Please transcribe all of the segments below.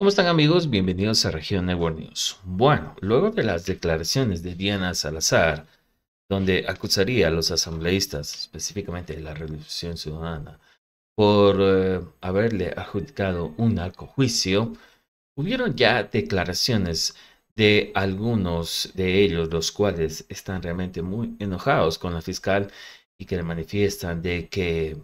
¿Cómo están amigos? Bienvenidos a Región Network News. Bueno, luego de las declaraciones de Diana Salazar, donde acusaría a los asambleístas, específicamente de la Revolución Ciudadana, por eh, haberle adjudicado un juicio, hubieron ya declaraciones de algunos de ellos, los cuales están realmente muy enojados con la fiscal y que le manifiestan de que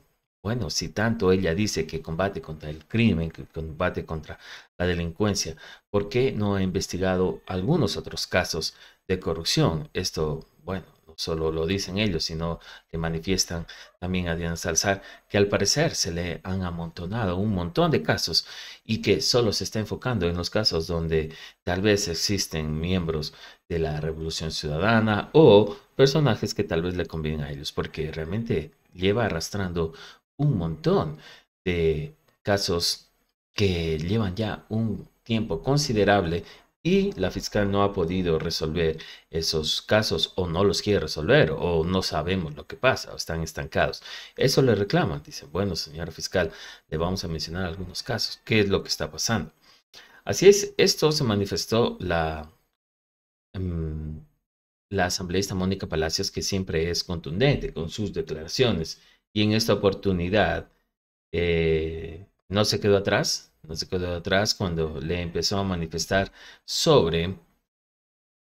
bueno, si tanto ella dice que combate contra el crimen, que combate contra la delincuencia, ¿por qué no ha investigado algunos otros casos de corrupción? Esto, bueno, no solo lo dicen ellos, sino le manifiestan también a Diana Salazar que al parecer se le han amontonado un montón de casos y que solo se está enfocando en los casos donde tal vez existen miembros de la Revolución Ciudadana o personajes que tal vez le convienen a ellos, porque realmente lleva arrastrando un montón de casos que llevan ya un tiempo considerable y la fiscal no ha podido resolver esos casos o no los quiere resolver o no sabemos lo que pasa o están estancados. Eso le reclaman, dice, bueno, señor fiscal, le vamos a mencionar algunos casos, qué es lo que está pasando. Así es, esto se manifestó la, mm, la asambleísta Mónica Palacios, que siempre es contundente con sus declaraciones y en esta oportunidad eh, no se quedó atrás, no se quedó atrás cuando le empezó a manifestar sobre,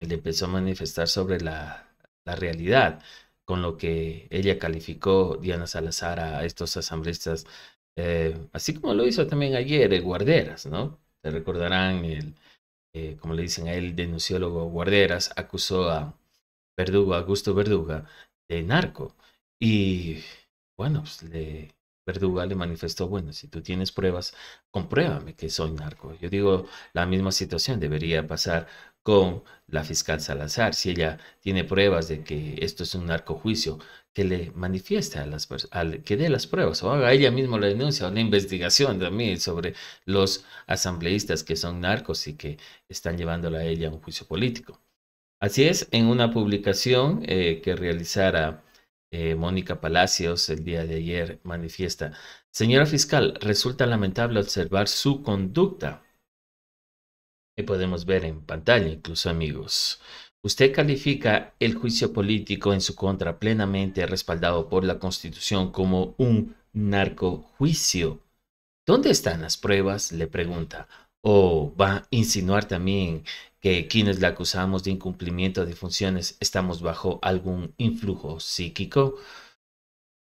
le empezó a manifestar sobre la, realidad con lo que ella calificó Diana Salazar a estos asambleístas, eh, así como lo hizo también ayer el Guarderas, ¿no? Se recordarán, el, eh, como le dicen a él, denunciólogo Guarderas, acusó a Verdugo, Augusto Verduga, de narco. Y bueno, pues, le, Verduga le manifestó, bueno, si tú tienes pruebas, compruébame que soy narco. Yo digo, la misma situación debería pasar con la fiscal Salazar. Si ella tiene pruebas de que esto es un narcojuicio, que le manifieste a las personas, que dé las pruebas o haga ella misma la denuncia o la investigación también sobre los asambleístas que son narcos y que están llevándola a ella a un juicio político. Así es, en una publicación eh, que realizara eh, Mónica Palacios el día de ayer manifiesta. Señora fiscal, resulta lamentable observar su conducta. Y podemos ver en pantalla, incluso amigos. Usted califica el juicio político en su contra plenamente respaldado por la Constitución como un narcojuicio. ¿Dónde están las pruebas? Le pregunta. ¿O va a insinuar también que quienes la acusamos de incumplimiento de funciones estamos bajo algún influjo psíquico.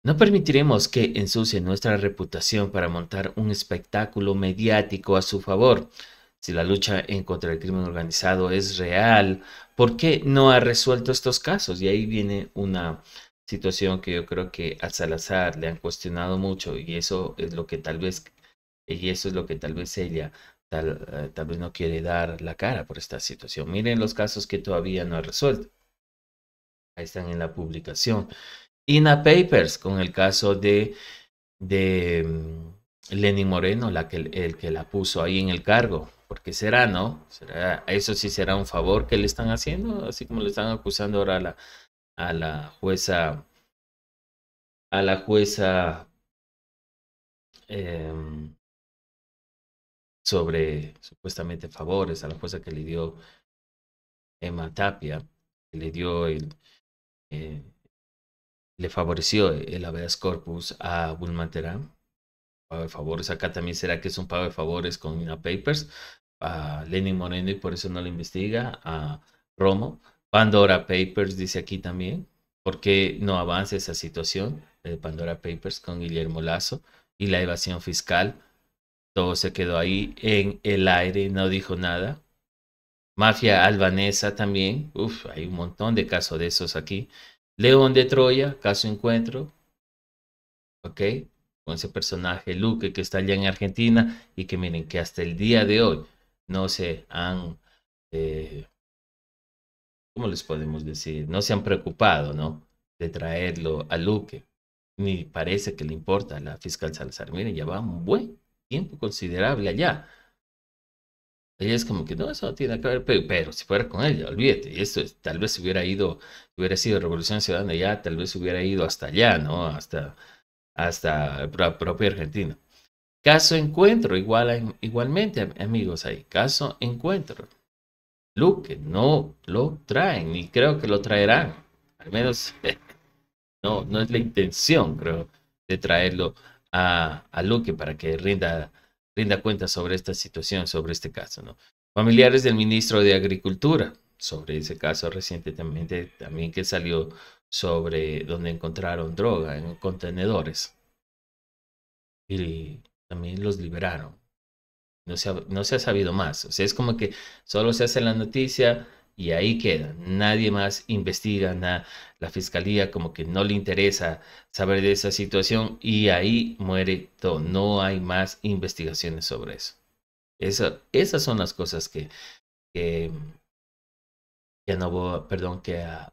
No permitiremos que ensucie nuestra reputación para montar un espectáculo mediático a su favor. Si la lucha en contra el crimen organizado es real, ¿por qué no ha resuelto estos casos? Y ahí viene una situación que yo creo que a Salazar le han cuestionado mucho y eso es lo que tal vez y eso es lo que tal vez ella eh, tal, vez no quiere dar la cara por esta situación. Miren los casos que todavía no ha resuelto. Ahí están en la publicación. INA Papers, con el caso de, de mm, Moreno, la que, el que la puso ahí en el cargo. Porque será, ¿no? ¿Será, eso sí será un favor que le están haciendo, así como le están acusando ahora a la, a la jueza. A la jueza. Em, sobre supuestamente favores a la fuerza que le dio Emma Tapia, que le dio el, eh, le favoreció el habeas corpus a Bulma Terán. Pago de favores. Acá también será que es un pago de favores con una Papers, a Lenin Moreno y por eso no lo investiga, a Romo. Pandora Papers dice aquí también, ¿por qué no avanza esa situación de eh, Pandora Papers con Guillermo Lazo y la evasión fiscal todo se quedó ahí en el aire, no dijo nada. Mafia albanesa también. Uf, hay un montón de casos de esos aquí. León de Troya, caso encuentro. Ok, con ese personaje Luque que está allá en Argentina y que miren que hasta el día de hoy no se han, eh, ¿cómo les podemos decir? No se han preocupado, ¿no? De traerlo a Luque. Ni parece que le importa a la fiscal Salazar. Miren, ya va un buen tiempo considerable allá. Ella es como que no, eso no tiene que ver, pero, pero si fuera con ella, olvídate, esto es, tal vez hubiera ido, hubiera sido Revolución Ciudadana ya, tal vez hubiera ido hasta allá, ¿no? Hasta, hasta la propia Argentina. Caso encuentro, igual, igualmente, amigos, ahí, caso encuentro. Luque no lo traen, ni creo que lo traerán, al menos no, no es la intención, creo, de traerlo a, a Luque para que rinda, rinda cuenta sobre esta situación, sobre este caso. ¿no? Familiares del ministro de Agricultura, sobre ese caso recientemente también que salió sobre donde encontraron droga en contenedores y también los liberaron. No se, no se ha sabido más. O sea, es como que solo se hace la noticia, y ahí queda. Nadie más investiga a La fiscalía como que no le interesa saber de esa situación y ahí muere todo. No hay más investigaciones sobre eso. esas son las cosas que, que, no, perdón, que a,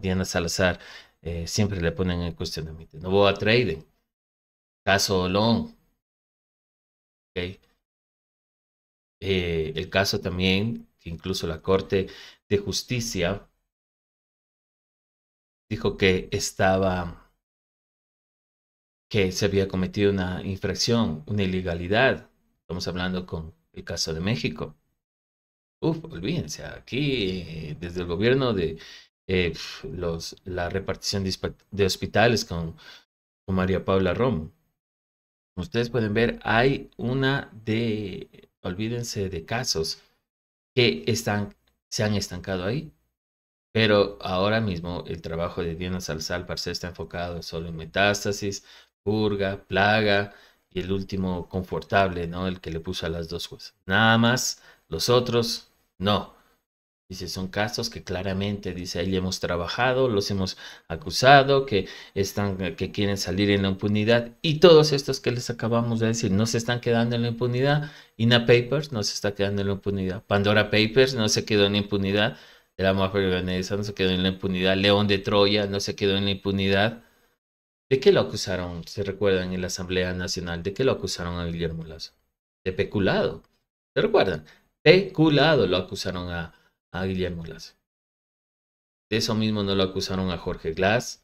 Diana Salazar eh, siempre le ponen en cuestionamiento. No voy a trading. Caso Olón. Eh, el caso también, que incluso la Corte de Justicia dijo que estaba, que se había cometido una infracción, una ilegalidad. Estamos hablando con el caso de México. Uf, olvídense, aquí eh, desde el gobierno de eh, los, la repartición de, hospitales con, María Paula Romo. Como ustedes pueden ver, hay una de, olvídense de casos que están se han estancado ahí. Pero ahora mismo el trabajo de Diana Salsal parece está enfocado solo en metástasis, purga, plaga y el último confortable, ¿no? El que le puso a las dos cosas. Nada más, los otros, no. Dice, son casos que claramente, dice, ahí hemos trabajado, los hemos acusado, que, están, eh, que quieren salir en la impunidad y todos estos que les acabamos de decir no se están quedando en la impunidad. INA Papers no se está quedando en la impunidad. Pandora Papers no se quedó en la impunidad. El amor no se quedó en la impunidad. León de Troya no se quedó en la impunidad. ¿De qué lo acusaron, se recuerdan, en la Asamblea Nacional? ¿De qué lo acusaron a Guillermo Lazo? De peculado. ¿Se recuerdan? Peculado lo acusaron a a Guillermo Glass. De eso mismo no lo acusaron a Jorge Glass,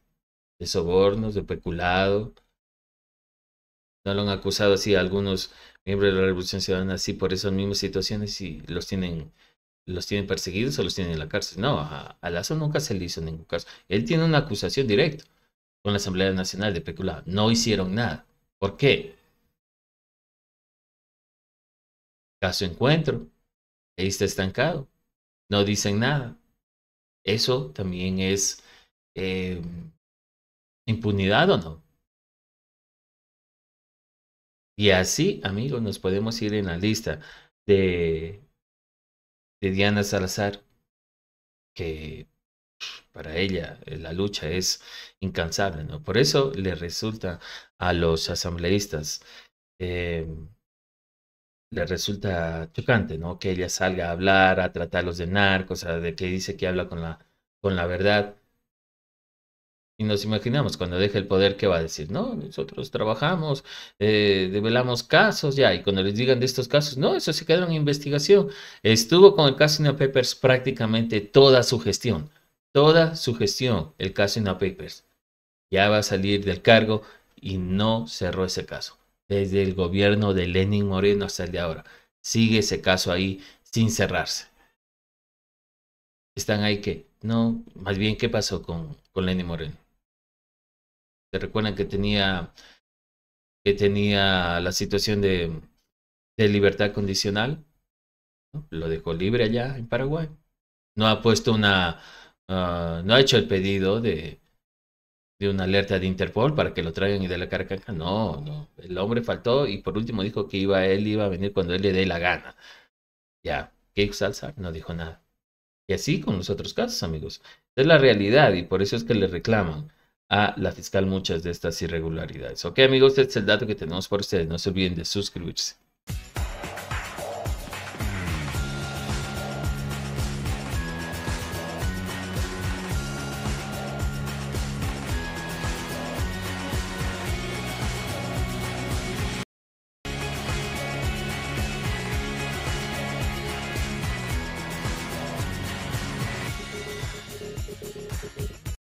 de sobornos, de peculado. No lo han acusado así a algunos miembros de la Revolución Ciudadana, así por esas mismas situaciones y los tienen, los tienen perseguidos o los tienen en la cárcel. No, a, a Lazo nunca se le hizo ningún caso. Él tiene una acusación directa con la Asamblea Nacional de peculado. No hicieron nada. ¿Por qué? Caso encuentro. Ahí está estancado no dicen nada. Eso también es em, impunidad o no. Y así, amigos, nos podemos ir en la lista de, de Diana Salazar, que para ella eh, la lucha es incansable, ¿no? Por eso le resulta a los asambleístas em, le resulta chocante, ¿no? Que ella salga a hablar, a tratarlos de narcos, de que dice que habla con la, con la verdad. Y nos imaginamos, cuando deje el poder, ¿qué va a decir? No, nosotros trabajamos, eh, develamos casos, ya, y cuando les digan de estos casos, no, eso se quedó en investigación. Estuvo con el Casino Papers prácticamente toda su gestión, toda su gestión, el caso Papers. Ya va a salir del cargo y no cerró ese caso desde el gobierno de Lenin Moreno hasta el de ahora. Sigue ese caso ahí sin cerrarse. Están ahí que, no, más bien, ¿qué pasó con, con Lenin Moreno? ¿Se recuerdan que tenía, que tenía la situación de, libertad condicional? Lo dejó libre allá en Paraguay. No ha puesto una, ah, no ha hecho el pedido de, de una alerta de Interpol para que lo traigan y de la caracanca. No, no. El hombre faltó y por último dijo que iba él iba a venir cuando él le dé la gana. Ya, ¿Qué Salsa no dijo nada. Y así con los otros casos, amigos. Es la realidad y por eso es que le reclaman a la fiscal muchas de estas irregularidades. Ok, amigos, este es el dato que tenemos por ustedes. No se olviden de suscribirse.